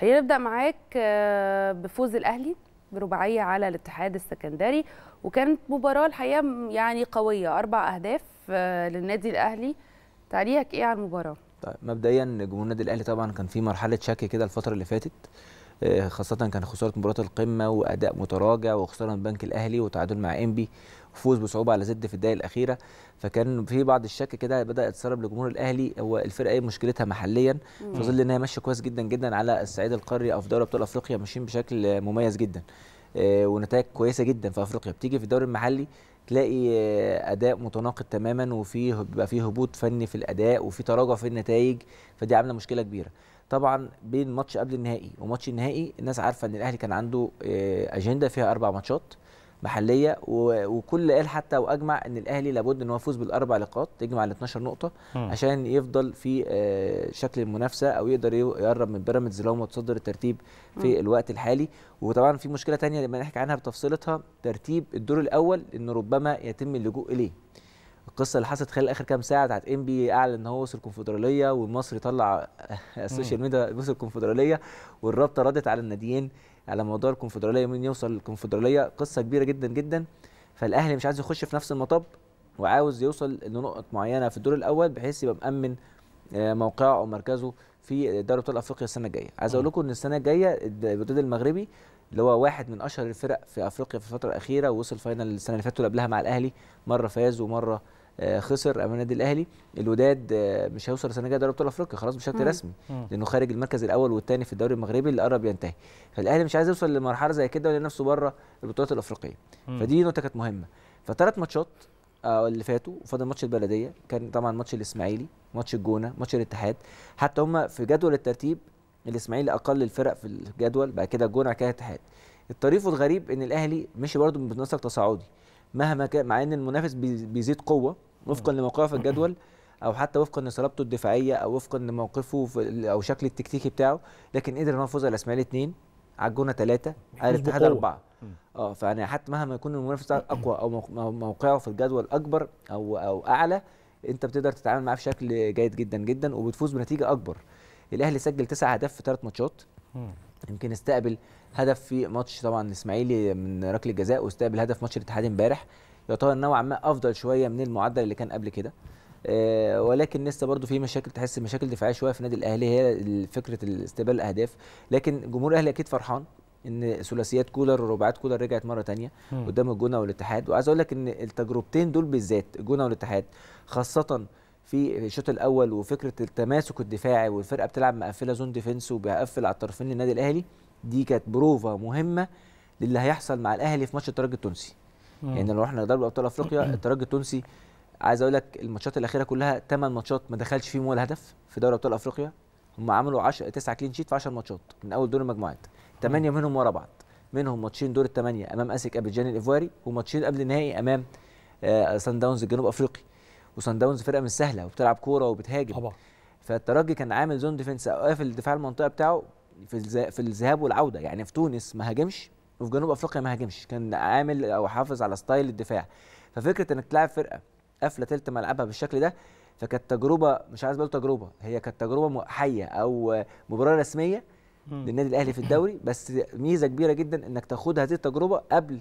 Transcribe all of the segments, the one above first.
خلينا نبدا معاك آه، بفوز الاهلي برباعيه على الاتحاد السكندري وكانت مباراه الحقيقه يعني قويه اربع اهداف آه، للنادي الاهلي تعليقك ايه على المباراه طيب مبدئيا جمهور النادي الاهلي طبعا كان في مرحله شك كده الفتره اللي فاتت آه، خاصه كان خساره مباراه القمه واداء متراجع وخساره من البنك الاهلي وتعادل مع انبي وفوز بصعوبه على زد في الدقائق الاخيره فكان في بعض الشك كده بدا يتسرب لجمهور الاهلي هو الفرقه ايه مشكلتها محليا في ظل ان هي ماشيه كويس جدا جدا على الصعيد القاري او في دوري ابطال افريقيا ماشيين بشكل مميز جدا آه، ونتائج كويسه جدا في افريقيا بتيجي في الدوري المحلي تلاقي آه، اداء متناقض تماما وفي بيبقى في هبوط فني في الاداء وفي تراجع في النتائج فدي عامله مشكله كبيره طبعا بين ماتش قبل النهائي وماتش النهائي الناس عارفه ان الاهلي كان عنده آه، اجنده فيها اربع ماتشات محليه وكل قال حتى واجمع ان الاهلي لابد ان هو يفوز بالاربع نقاط تجمع ال 12 نقطه م. عشان يفضل في آه، شكل المنافسه او يقدر يقرب من بيراميدز لو متصدر الترتيب في م. الوقت الحالي وطبعا في مشكله ثانيه لما نحكي عنها بتفصيلتها ترتيب الدور الاول انه ربما يتم اللجوء اليه القصه اللي حصلت خلال اخر كام ساعه بتاعت ام بي اعلن ان هو وصل الكونفدراليه والمصري طلع السوشيال ميديا وصل الكونفدراليه والرابطه ردت على الناديين على موضوع الكونفدراليه مين يوصل الكونفدراليه قصه كبيره جدا جدا فالاهلي مش عايز يخش في نفس المطب وعاوز يوصل لنقط معينه في الدور الاول بحيث يبقى مامن آه، موقعه او مركزه في دوري ابطال افريقيا السنه الجايه عايز اقول لكم ان السنه الجايه الوداد المغربي اللي هو واحد من اشهر الفرق في افريقيا في الفتره الاخيره ووصل فاينل السنه اللي فاتت قبلها مع الاهلي مره فاز ومره آه، خسر امام النادي الاهلي الوداد آه، مش هيوصل السنه الجايه دوري ابطال افريقيا خلاص بشكل رسمي لانه خارج المركز الاول والثاني في الدوري المغربي اللي قرب ينتهي فالاهلي مش عايز يوصل لمرحله زي كده ويلاقي نفسه بره البطولات الافريقيه فدي نقطه كانت مهمه فثلاث ماتشات آه، اللي فاتوا وفاضل ماتش البلديه كان طبعا ماتش الاسماعيلي ماتش الجونه ماتش الاتحاد حتى هم في جدول الترتيب الاسماعيلي اقل الفرق في الجدول بعد كده الجونه كده الاتحاد الطريف والغريب ان الاهلي مشي برده بنسق تصاعدي مهما كان مع ان المنافس بيزيد قوه وفقا لموقعه في الجدول او حتى وفقا لصلابته الدفاعيه او وفقا لموقفه او شكل التكتيكي بتاعه لكن قدر ان هو يفوز على الاسماعيلي اثنين على الجونه ثلاثه على الاتحاد اربعه اه فانا حتى مهما يكون المنافس اقوى او موقعه في الجدول اكبر او او اعلى انت بتقدر تتعامل معاه بشكل جيد جدا جدا وبتفوز بنتيجه اكبر الاهلي سجل تسع اهداف في ثلاث ماتشات يمكن استقبل هدف في ماتش طبعا الاسماعيلي من ركله جزاء واستقبل هدف ماتش الاتحاد امبارح يعتبر نوعا ما افضل شويه من المعدل اللي كان قبل كده آه، ولكن لسه برضو في مشاكل تحس مشاكل دفاعيه شويه في النادي الاهلي هي فكره استقبال الاهداف لكن جمهور الاهلي اكيد فرحان ان ثلاثيات كولر ورباعات كولر رجعت مره تانية م. قدام الجونه والاتحاد وعايز اقول لك ان التجربتين دول بالذات الجونه والاتحاد خاصه في الشوط الاول وفكره التماسك الدفاعي والفرقه بتلعب مقفله زون ديفنس وبيقفل على الطرفين للنادي الاهلي دي كانت بروفه مهمه للي هيحصل مع الاهلي في ماتش الترجي التونسي آه. يعني لو احنا دوري ابطال افريقيا الترجي التونسي عايز اقول لك الماتشات الاخيره كلها 8 ماتشات ما دخلش فيهم ولا هدف في دوري ابطال افريقيا هم عملوا 10 9 كلين شيت في 10 ماتشات من اول دور المجموعات 8 منهم ورا بعض منهم ماتشين دور الثمانيه امام اسيك ابيجان الايفواري وماتشين قبل النهائي امام آه سان داونز الجنوب افريقي وسان داونز فرقه مش سهله وبتلعب كوره وبتهاجم طبعا فالترجي كان عامل زون ديفنس قافل الدفاع المنطقه بتاعه في في الذهاب والعوده يعني في تونس ما هاجمش وفي جنوب افريقيا ما هاجمش كان عامل او حافظ على ستايل الدفاع ففكره انك تلعب فرقه قافله تلت ملعبها بالشكل ده فكانت تجربه مش عايز بقول تجربه هي كانت تجربه حيه او مباراه رسميه للنادي الاهلي في الدوري بس ميزه كبيره جدا انك تاخد هذه التجربه قبل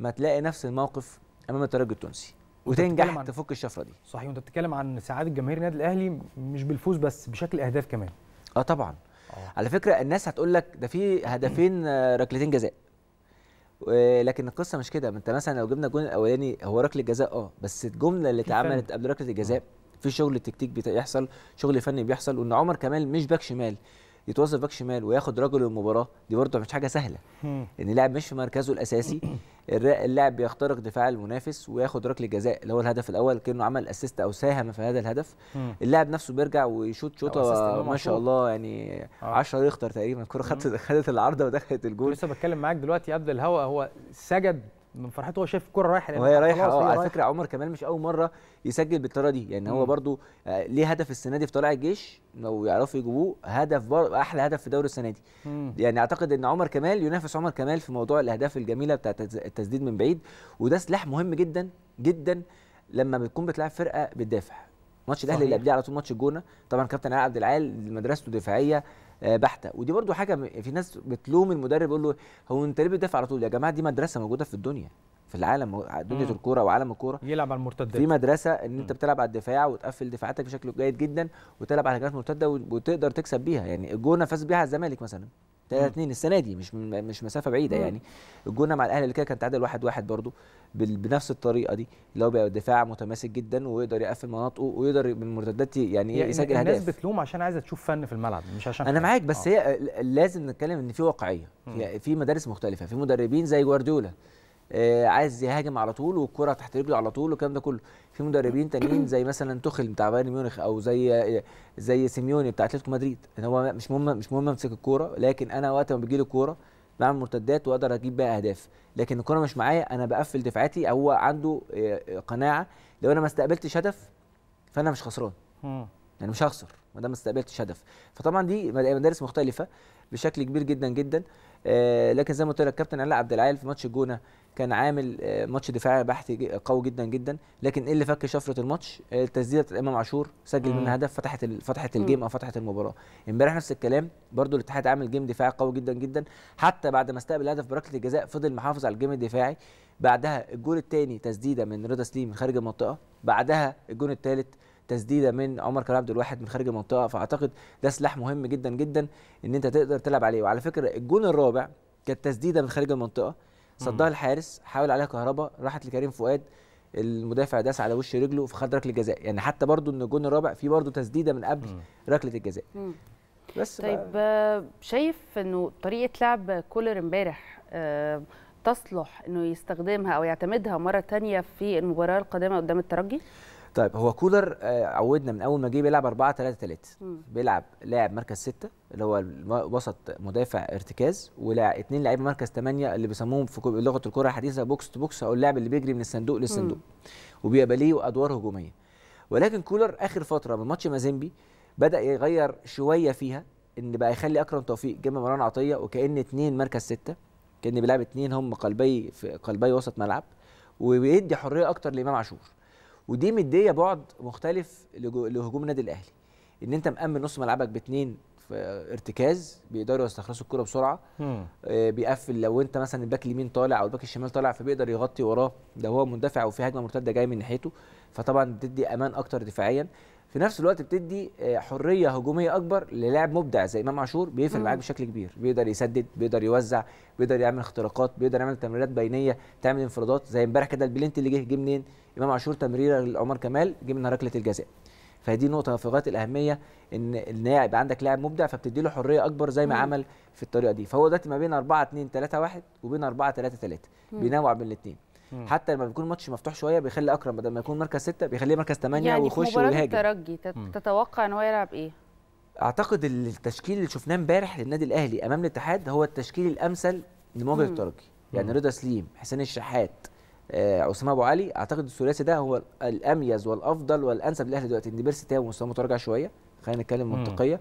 ما تلاقي نفس الموقف امام الترجي التونسي وتنجح عن... تفك الشفره دي صحيح وانت بتتكلم عن سعاده جماهير النادي الاهلي مش بالفوز بس بشكل اهداف كمان اه طبعا أوه. على فكره الناس هتقول لك ده في هدفين آه، ركلتين جزاء لكن القصه مش كده ما انت مثلا لو جبنا الجون الاولاني هو ركله جزاء اه بس الجمله اللي اتعملت قبل ركله الجزاء آه. في شغل تكتيك بيحصل شغل فني بيحصل وان عمر كمال مش باك شمال يتوظف باك شمال وياخد رجل المباراه دي برده مش حاجه سهله ان اللاعب مش في مركزه الاساسي اللاعب بيخترق دفاع المنافس وياخد ركله جزاء اللي هو الهدف الاول كانه عمل اسيست او ساهم في هذا الهدف اللاعب نفسه بيرجع ويشوط شوطه ما شاء الله يعني 10 آه. يختار تقريبا الكره خدت خدت العارضه ودخلت الجول لسه بتكلم معاك دلوقتي قبل الهواء هو سجد من فرحته هو شايف الكوره رايحه وهي رايحه اه على فكره عمر كمال مش اول مره يسجل بالطريقه دي يعني هو برده آه، ليه هدف السنه دي في طلائع الجيش لو يعرفوا يجيبوه هدف بر... احلى هدف في دوري السنه دي مم. يعني اعتقد ان عمر كمال ينافس عمر كمال في موضوع الاهداف الجميله بتاعه التسديد من بعيد وده سلاح مهم جدا جدا لما بتكون بتلعب فرقه بتدافع ماتش الاهلي اللي قبليه على طول ماتش الجونه طبعا كابتن علي عبد العال مدرسته دفاعيه آه، بحته ودي برضو حاجه في ناس بتلوم المدرب يقول له هو انت ليه بتدافع على طول يا جماعه دي مدرسه موجوده في الدنيا في العالم دنيا الكوره وعالم الكوره يلعب على المرتدات في مدرسه ان انت بتلعب على الدفاع وتقفل دفاعاتك بشكل جيد جدا وتلعب على هجمات مرتده وتقدر تكسب بيها يعني الجونه فاز بيها الزمالك مثلا 3 2 السنه دي مش مش مسافه بعيده مم. يعني الجونه مع الاهلي اللي كده كان تعادل 1 1 برده بنفس الطريقه دي اللي هو بيبقى دفاع متماسك جدا ويقدر يقفل مناطقه ويقدر من المرتدات يعني ايه يعني يسجل الناس هدف الناس بتلوم عشان عايزه تشوف فن في الملعب مش عشان انا معاك بس أوه. هي لازم نتكلم ان في واقعيه في مدارس مختلفه في مدربين زي جوارديولا آه، عايز يهاجم على طول والكره تحت رجله على طول والكلام ده كله في مدربين تانيين زي مثلا توخيل بتاع بايرن ميونخ او زي آه، زي سيميوني بتاع اتلتيكو مدريد ان هو مش مهم مش مهم امسك الكوره لكن انا وقت ما بتجيلي الكوره بعمل مرتدات واقدر اجيب بيها اهداف لكن الكوره مش معايا انا بقفل دفاعاتي هو عنده آه، قناعه لو انا ما استقبلتش هدف فانا مش خسران يعني مش هخسر ما دام ما استقبلتش هدف فطبعا دي مدارس مختلفه بشكل كبير جدا جدا آه لكن زي ما قلت لك كابتن علاء عبد العال في ماتش الجونه كان عامل آه ماتش دفاعي بحت قوي جدا جدا لكن ايه اللي فك شفره الماتش آه تسديده امام عاشور سجل منها هدف فتحت فتحت الجيم او فتحت المباراه امبارح نفس الكلام برده الاتحاد عامل جيم دفاعي قوي جدا جدا حتى بعد ما استقبل هدف بركله الجزاء فضل محافظ على الجيم الدفاعي بعدها الجول الثاني تسديده من رضا سليم خارج المنطقه بعدها الجول الثالث تسديده من عمر كريم عبد الواحد من خارج المنطقه فاعتقد ده سلاح مهم جدا جدا ان انت تقدر تلعب عليه وعلى فكره الجون الرابع كانت تسديده من خارج المنطقه صدها الحارس حاول عليها كهربا راحت لكريم فؤاد المدافع داس على وش رجله فخد ركله جزاء يعني حتى برضو ان الجون الرابع في برضو تسديده من قبل ركله الجزاء بس طيب بقى. شايف انه طريقه لعب كولر امبارح آه، تصلح انه يستخدمها او يعتمدها مره ثانيه في المباراه القادمه قدام الترجي طيب هو كولر آه، عودنا من اول ما جه بيلعب 4 3 3 بيلعب لاعب مركز 6 اللي هو وسط مدافع ارتكاز ولاعب اثنين لعيبه مركز 8 اللي بيسموهم في لغه الكره الحديثه بوكس تو بوكس او اللاعب اللي بيجري من الصندوق للصندوق وبيبقى ليه ادوار هجوميه ولكن كولر اخر فتره من ماتش مازيمبي بدا يغير شويه فيها ان بقى يخلي اكرم توفيق جنب مروان عطيه وكان اثنين مركز 6 كان بيلعب اثنين هم قلبي في قلبي وسط ملعب وبيدي حريه اكتر لامام عاشور ودي مديه بعد مختلف لهجوم النادي الاهلي ان انت مامن نص ملعبك باثنين في ارتكاز بيقدروا يستخلصوا الكره بسرعه آه، بيقفل لو انت مثلا الباك اليمين طالع او الباك الشمال طالع فبيقدر يغطي وراه ده هو مندفع وفي هجمه مرتده جايه من ناحيته فطبعا بتدي امان اكتر دفاعيا في نفس الوقت بتدي آه، حريه هجوميه اكبر للاعب مبدع زي امام عاشور بيفرق معاك بشكل كبير بيقدر يسدد بيقدر يوزع بيقدر يعمل اختراقات بيقدر يعمل تمريرات بينيه تعمل انفرادات زي امبارح كده البلنت اللي جه جه منين امام عاشور تمريره لعمر كمال جه من ركله الجزاء فدي نقطه في غايه الاهميه ان اللاعب يبقى عندك لاعب مبدع فبتدي له حريه اكبر زي ما مم. عمل في الطريقه دي فهو دلوقتي ما بين 4 2 3 1 وبين 4 3 3 بينوع بين الاثنين حتى لما بيكون الماتش مفتوح شويه بيخلي اكرم بدل ما يكون مركز سته بيخليه مركز ثمانيه يعني ويخش ويهاجم يعني الترجي تتوقع ان هو يلعب ايه؟ اعتقد التشكيل اللي شفناه امبارح للنادي الاهلي امام الاتحاد هو التشكيل الامثل لمواجهه الترجي يعني رضا سليم حسين الشحات آه، عثمان اسامه ابو علي اعتقد الثلاثي ده هو الاميز والافضل والانسب للاهلي دلوقتي ان بيرسي تاو مستواه متراجع شويه خلينا نتكلم منطقيه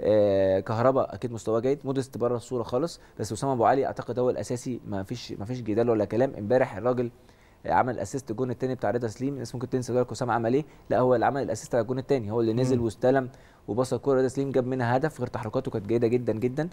آه، كهرباء اكيد مستواه جيد مودست بره الصوره خالص بس اسامه ابو علي اعتقد هو الاساسي ما فيش ما فيش جدال ولا كلام امبارح الراجل عمل اسيست الجون الثاني بتاع رضا سليم الناس ممكن تنسى دورك اسامه عمل ايه لا هو اللي عمل الاسيست على الجون الثاني هو اللي نزل واستلم وبص الكوره رضا سليم جاب منها هدف غير تحركاته كانت جيده جدا جدا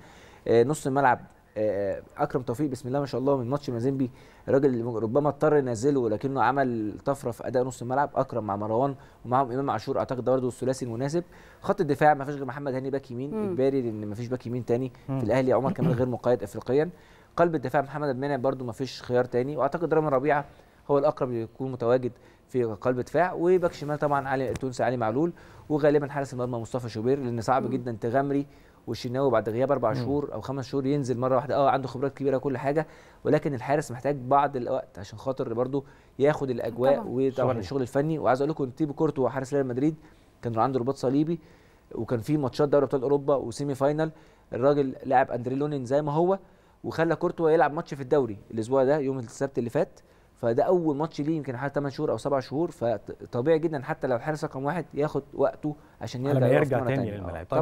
آه، نص الملعب آه، آه، اكرم توفيق بسم الله ما شاء الله من ماتش مازيمبي الراجل اللي ربما اضطر ينزله ولكنه عمل طفره في اداء نص الملعب اكرم مع مروان ومعهم امام عاشور اعتقد ده برضه الثلاثي المناسب خط الدفاع ما فيش غير محمد هاني باك يمين اجباري لان ما فيش باك يمين تاني في الاهلي عمر كمان غير مقيد افريقيا قلب الدفاع محمد المنع برضه ما فيش خيار تاني واعتقد رامي ربيعه هو الاقرب يكون متواجد في قلب دفاع وباك شمال طبعا علي التونسي علي معلول وغالبا حارس المرمى مصطفى شوبير لان صعب جدا تغامري والشناوي بعد غياب اربع شهور او خمس شهور ينزل مره واحده اه عنده خبرات كبيره كل حاجه ولكن الحارس محتاج بعض الوقت عشان خاطر برده ياخد الاجواء وطبعا الشغل الفني وعايز اقول لكم تيبو كورتو حارس ريال مدريد كان عنده رباط صليبي وكان في ماتشات دوري ابطال اوروبا وسيمي فاينل الراجل لعب اندري لونين زي ما هو وخلى كورتو يلعب ماتش في الدوري الاسبوع ده يوم السبت اللي فات فده اول ماتش ليه يمكن حوالي 8 شهور او 7 شهور فطبيعي جدا حتى لو الحارس رقم واحد ياخد وقته عشان يرجع يرجع تاني للملاعب آه،